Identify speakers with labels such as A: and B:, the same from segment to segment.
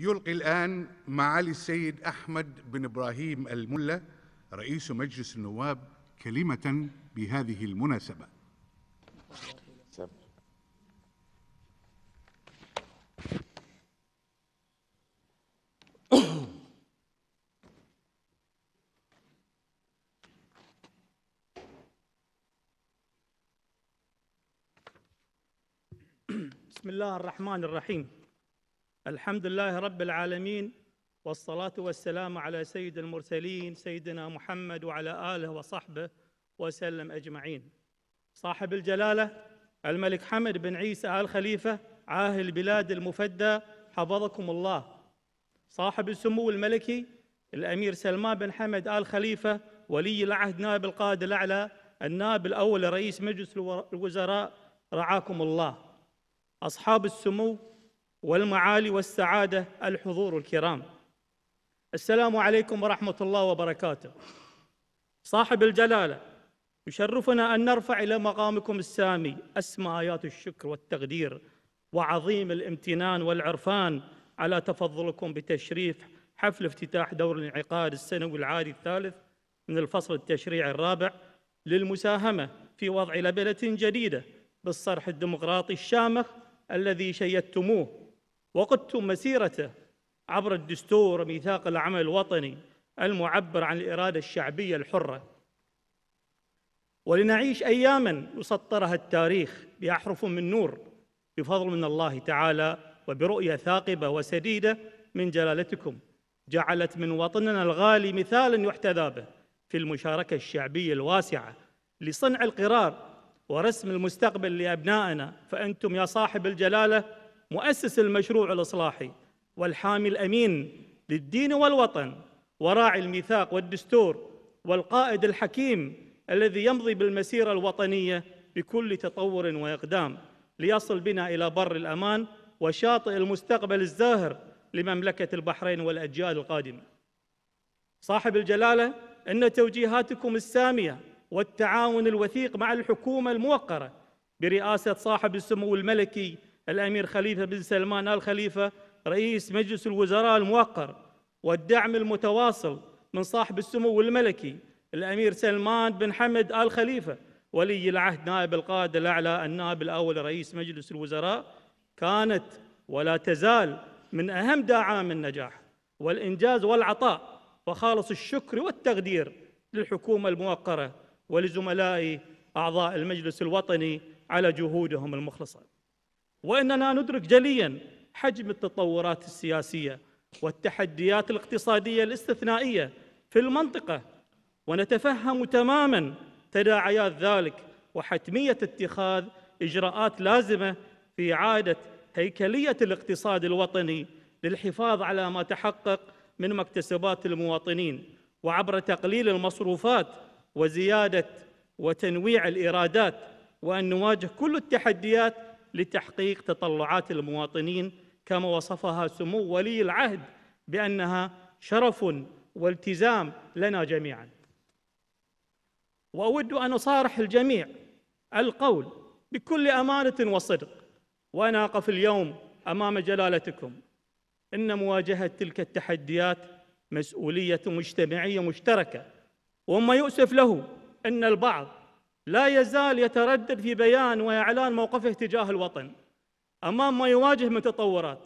A: يلقي الآن معالي السيد أحمد بن إبراهيم الملا رئيس مجلس النواب كلمة بهذه المناسبة بسم الله الرحمن الرحيم الحمد لله رب العالمين والصلاة والسلام على سيد المرسلين سيدنا محمد وعلى آله وصحبه وسلم أجمعين صاحب الجلالة الملك حمد بن عيسى آل خليفة عاهل البلاد المفدى حفظكم الله صاحب السمو الملكي الأمير سلمان بن حمد آل خليفة ولي العهد نائب القائد الأعلى النائب الأول رئيس مجلس الوزراء رعاكم الله أصحاب السمو والمعالي والسعادة الحضور الكرام السلام عليكم ورحمة الله وبركاته صاحب الجلالة يشرفنا أن نرفع إلى مقامكم السامي أسمى آيات الشكر والتقدير وعظيم الامتنان والعرفان على تفضلكم بتشريف حفل افتتاح دور الانعقاد السنوي العادي الثالث من الفصل التشريعي الرابع للمساهمة في وضع لبنة جديدة بالصرح الديمقراطي الشامخ الذي شيدتموه وقدتم مسيرته عبر الدستور وميثاق العمل الوطني المعبر عن الإرادة الشعبية الحرة ولنعيش أياماً يسطرها التاريخ بأحرف من نور بفضل من الله تعالى وبرؤية ثاقبة وسديدة من جلالتكم جعلت من وطننا الغالي مثالاً يحتذى به في المشاركة الشعبية الواسعة لصنع القرار ورسم المستقبل لأبنائنا فأنتم يا صاحب الجلالة مؤسس المشروع الإصلاحي والحامي الأمين للدين والوطن وراعي الميثاق والدستور والقائد الحكيم الذي يمضي بالمسيرة الوطنية بكل تطور وإقدام ليصل بنا إلى بر الأمان وشاطئ المستقبل الزاهر لمملكة البحرين والأجيال القادمة صاحب الجلالة إن توجيهاتكم السامية والتعاون الوثيق مع الحكومة الموقرة برئاسة صاحب السمو الملكي الأمير خليفة بن سلمان آل خليفة رئيس مجلس الوزراء الموقر والدعم المتواصل من صاحب السمو الملكي الأمير سلمان بن حمد آل خليفة ولي العهد نائب القائد الأعلى النائب الأول رئيس مجلس الوزراء كانت ولا تزال من أهم داعام النجاح والإنجاز والعطاء وخالص الشكر والتقدير للحكومة الموقرة ولزملائي أعضاء المجلس الوطني على جهودهم المخلصة واننا ندرك جليا حجم التطورات السياسيه والتحديات الاقتصاديه الاستثنائيه في المنطقه ونتفهم تماما تداعيات ذلك وحتميه اتخاذ اجراءات لازمه في اعاده هيكليه الاقتصاد الوطني للحفاظ على ما تحقق من مكتسبات المواطنين وعبر تقليل المصروفات وزياده وتنويع الايرادات وان نواجه كل التحديات لتحقيق تطلعات المواطنين كما وصفها سمو ولي العهد بأنها شرف والتزام لنا جميعا وأود أن أصارح الجميع القول بكل أمانة وصدق وأنا أقف اليوم أمام جلالتكم إن مواجهة تلك التحديات مسؤولية مجتمعية مشتركة وما يؤسف له أن البعض لا يزال يتردد في بيان واعلان موقفه تجاه الوطن امام ما يواجه من تطورات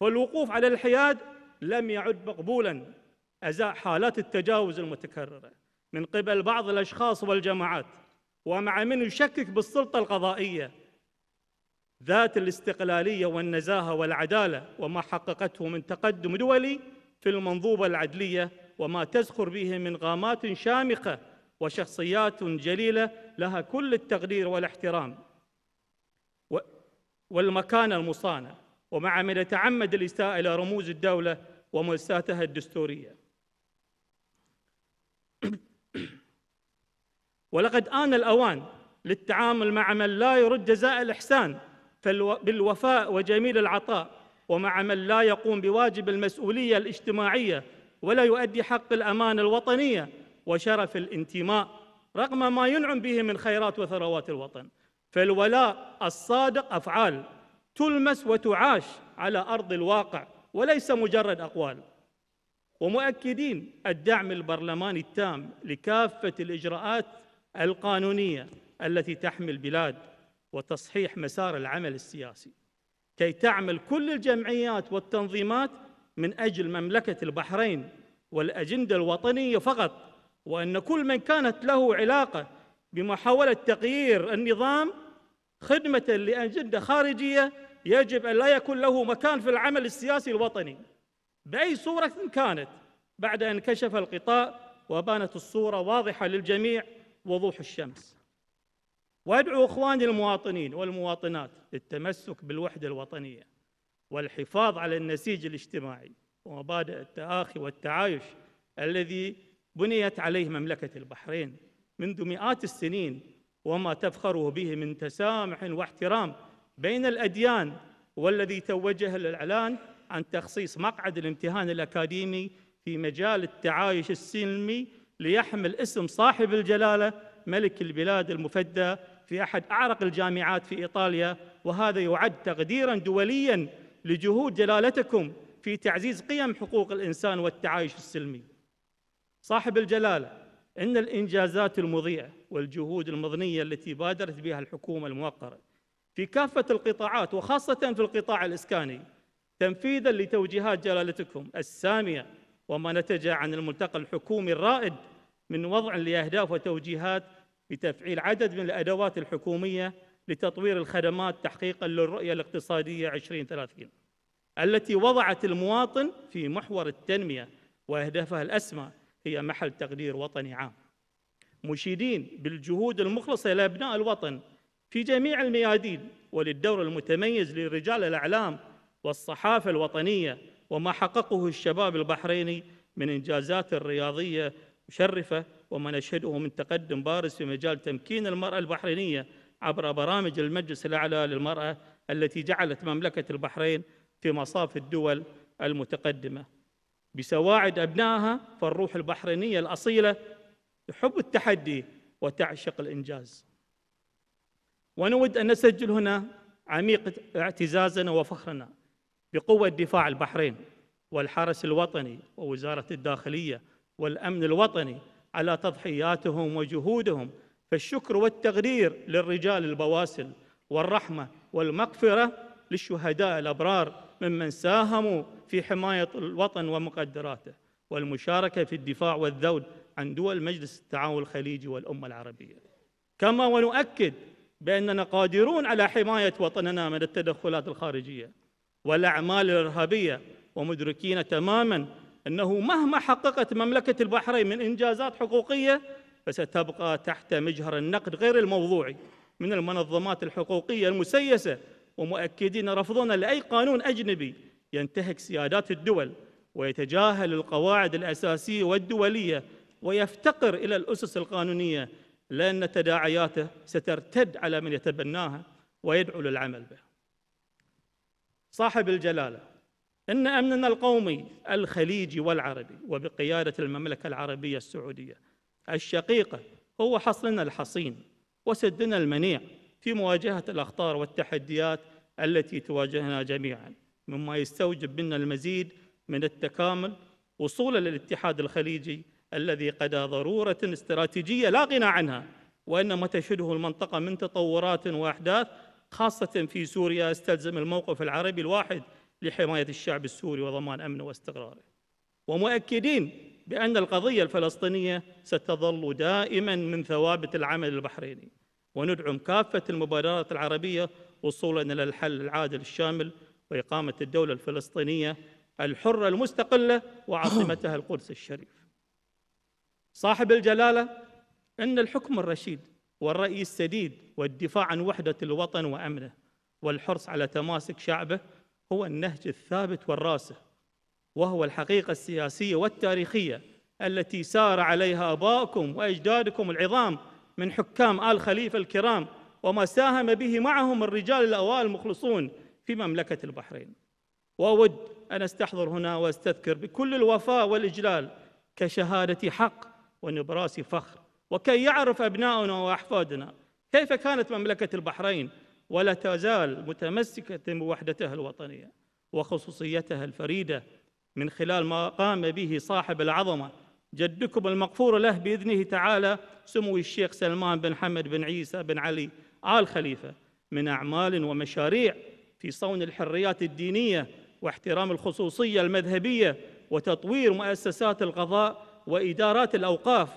A: فالوقوف على الحياد لم يعد مقبولا ازاء حالات التجاوز المتكرره من قبل بعض الاشخاص والجماعات ومع من يشكك بالسلطه القضائيه ذات الاستقلاليه والنزاهه والعداله وما حققته من تقدم دولي في المنظومه العدليه وما تزخر به من غامات شامخه وشخصيات جليلة لها كل التقدير والاحترام والمكانة المصانة ومع من يتعمد الإساءة إلى رموز الدولة ومؤسساتها الدستورية ولقد آن الأوان للتعامل مع من لا يرد جزاء الإحسان بالوفاء وجميل العطاء ومع من لا يقوم بواجب المسؤولية الاجتماعية ولا يؤدي حق الأمانة الوطنية وشرف الانتماء رغم ما ينعم به من خيرات وثروات الوطن فالولاء الصادق افعال تلمس وتعاش على ارض الواقع وليس مجرد اقوال ومؤكدين الدعم البرلماني التام لكافه الاجراءات القانونيه التي تحمي البلاد وتصحيح مسار العمل السياسي كي تعمل كل الجمعيات والتنظيمات من اجل مملكه البحرين والاجنده الوطنيه فقط وأن كل من كانت له علاقة بمحاولة تغيير النظام خدمة لأجندة خارجية يجب أن لا يكون له مكان في العمل السياسي الوطني بأي صورة كانت بعد أن كشف الغطاء وبانت الصورة واضحة للجميع وضوح الشمس وأدعو إخواني المواطنين والمواطنات للتمسك بالوحدة الوطنية والحفاظ على النسيج الاجتماعي ومبادئ التآخي والتعايش الذي بنيت عليه مملكة البحرين منذ مئات السنين وما تفخره به من تسامح واحترام بين الأديان والذي توجه للإعلان عن تخصيص مقعد الامتهان الأكاديمي في مجال التعايش السلمي ليحمل اسم صاحب الجلالة ملك البلاد المفدى في أحد أعرق الجامعات في إيطاليا وهذا يعد تقديرا دوليا لجهود جلالتكم في تعزيز قيم حقوق الإنسان والتعايش السلمي صاحب الجلاله ان الانجازات المضيئه والجهود المضنيه التي بادرت بها الحكومه الموقره في كافه القطاعات وخاصه في القطاع الاسكاني تنفيذا لتوجيهات جلالتكم الساميه وما نتج عن الملتقى الحكومي الرائد من وضع لاهداف وتوجيهات لتفعيل عدد من الادوات الحكوميه لتطوير الخدمات تحقيقا للرؤيه الاقتصاديه 2030 التي وضعت المواطن في محور التنميه واهدافها الاسمى هي محل تقدير وطني عام مشيدين بالجهود المخلصة لأبناء الوطن في جميع الميادين وللدور المتميز لرجال الأعلام والصحافة الوطنية وما حققه الشباب البحريني من إنجازات رياضية مشرفة وما نشهده من تقدم بارز في مجال تمكين المرأة البحرينية عبر برامج المجلس الأعلى للمرأة التي جعلت مملكة البحرين في مصاف الدول المتقدمة بسواعد أبنائها فالروح البحرينية الأصيلة تحب التحدي وتعشق الإنجاز ونود أن نسجل هنا عميق اعتزازنا وفخرنا بقوة دفاع البحرين والحرس الوطني ووزارة الداخلية والأمن الوطني على تضحياتهم وجهودهم فالشكر والتقدير للرجال البواسل والرحمة والمغفرة للشهداء الأبرار ممن ساهموا في حماية الوطن ومقدراته والمشاركة في الدفاع والذود عن دول مجلس التعاون الخليجي والأمة العربية كما ونؤكد بأننا قادرون على حماية وطننا من التدخلات الخارجية والأعمال الإرهابية ومدركين تماماً أنه مهما حققت مملكة البحرين من إنجازات حقوقية فستبقى تحت مجهر النقد غير الموضوعي من المنظمات الحقوقية المسيسة ومؤكدين رفضنا لاي قانون اجنبي ينتهك سيادات الدول ويتجاهل القواعد الاساسيه والدوليه ويفتقر الى الاسس القانونيه لان تداعياته سترتد على من يتبناها ويدعو للعمل به. صاحب الجلاله ان امننا القومي الخليجي والعربي وبقياده المملكه العربيه السعوديه الشقيقه هو حصلنا الحصين وسدنا المنيع في مواجهة الأخطار والتحديات التي تواجهنا جميعا مما يستوجب منا المزيد من التكامل وصولا للاتحاد الخليجي الذي قدى ضرورة استراتيجية لا غنى عنها وإنما تشهده المنطقة من تطورات وأحداث خاصة في سوريا استلزم الموقف العربي الواحد لحماية الشعب السوري وضمان أمنه واستقراره ومؤكدين بأن القضية الفلسطينية ستظل دائما من ثوابت العمل البحريني وندعم كافة المبادرات العربية وصولا إلى الحل العادل الشامل وإقامة الدولة الفلسطينية الحرة المستقلة وعاصمتها القدس الشريف صاحب الجلالة إن الحكم الرشيد والرأي السديد والدفاع عن وحدة الوطن وأمنه والحرص على تماسك شعبه هو النهج الثابت والراسخ وهو الحقيقة السياسية والتاريخية التي سار عليها آباؤكم وأجدادكم العظام من حكام آل خليفة الكرام وما ساهم به معهم الرجال الأوائل المخلصون في مملكة البحرين وأود أن أستحضر هنا وأستذكر بكل الوفاء والإجلال كشهادة حق ونبراس فخر وكي يعرف أبناؤنا وأحفادنا كيف كانت مملكة البحرين ولا تزال متمسكة بوحدتها الوطنية وخصوصيتها الفريدة من خلال ما قام به صاحب العظمة جدكم المغفور له بإذنه تعالى سمو الشيخ سلمان بن حمد بن عيسى بن علي آل خليفة من أعمال ومشاريع في صون الحريات الدينية واحترام الخصوصية المذهبية وتطوير مؤسسات القضاء وإدارات الأوقاف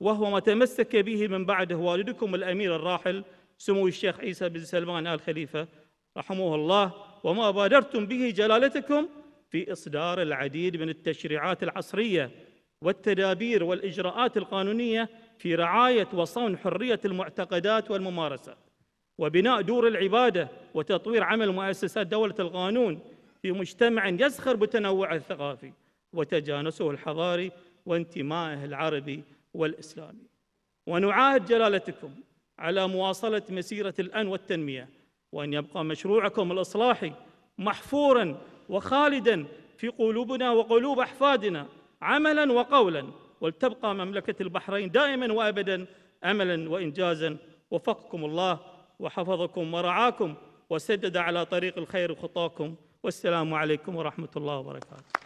A: وهو ما تمسك به من بعده والدكم الأمير الراحل سمو الشيخ عيسى بن سلمان آل خليفة رحمه الله وما بادرتم به جلالتكم في إصدار العديد من التشريعات العصرية والتدابير والإجراءات القانونية في رعاية وصون حرية المعتقدات والممارسات وبناء دور العبادة وتطوير عمل مؤسسات دولة القانون في مجتمع يزخر بتنوعه الثقافي وتجانسه الحضاري وانتمائه العربي والإسلامي ونعاهد جلالتكم على مواصلة مسيرة الأن والتنمية وأن يبقى مشروعكم الإصلاحي محفوراً وخالداً في قلوبنا وقلوب أحفادنا عملا وقولا ولتبقى مملكة البحرين دائما وأبدا أملا وإنجازا وفقكم الله وحفظكم ورعاكم وسدد على طريق الخير خطاكم والسلام عليكم ورحمة الله وبركاته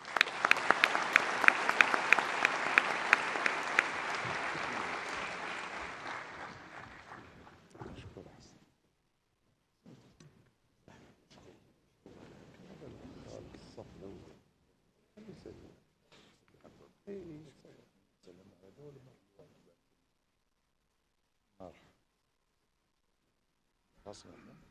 A: possible.